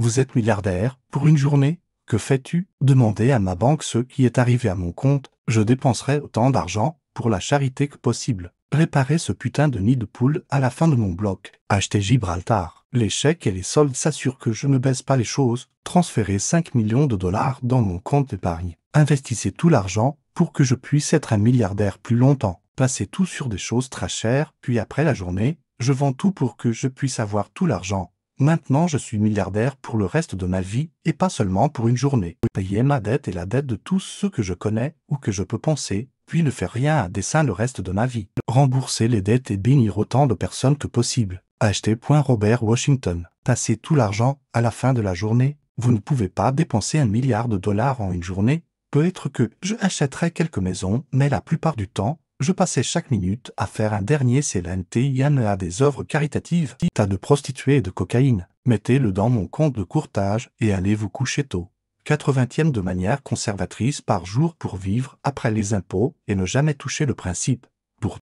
Vous êtes milliardaire, pour une journée Que fais-tu Demandez à ma banque ce qui est arrivé à mon compte, je dépenserai autant d'argent, pour la charité que possible. Préparez ce putain de nid de poule à la fin de mon bloc. Acheter Gibraltar. Les chèques et les soldes s'assurent que je ne baisse pas les choses. Transférer 5 millions de dollars dans mon compte d'épargne. Investissez tout l'argent pour que je puisse être un milliardaire plus longtemps. Passez tout sur des choses très chères, puis après la journée, je vends tout pour que je puisse avoir tout l'argent. Maintenant, je suis milliardaire pour le reste de ma vie et pas seulement pour une journée. Payer ma dette et la dette de tous ceux que je connais ou que je peux penser, puis ne faire rien à dessein le reste de ma vie. Rembourser les dettes et bénir autant de personnes que possible. Acheter point Robert Washington. Tasser tout l'argent à la fin de la journée. Vous ne pouvez pas dépenser un milliard de dollars en une journée. Peut-être que je achèterai quelques maisons, mais la plupart du temps, je passais chaque minute à faire un dernier Yann à des œuvres caritatives, quitte à de prostituées et de cocaïne. Mettez-le dans mon compte de courtage et allez vous coucher tôt. 80e de manière conservatrice par jour pour vivre après les impôts et ne jamais toucher le principe. Pour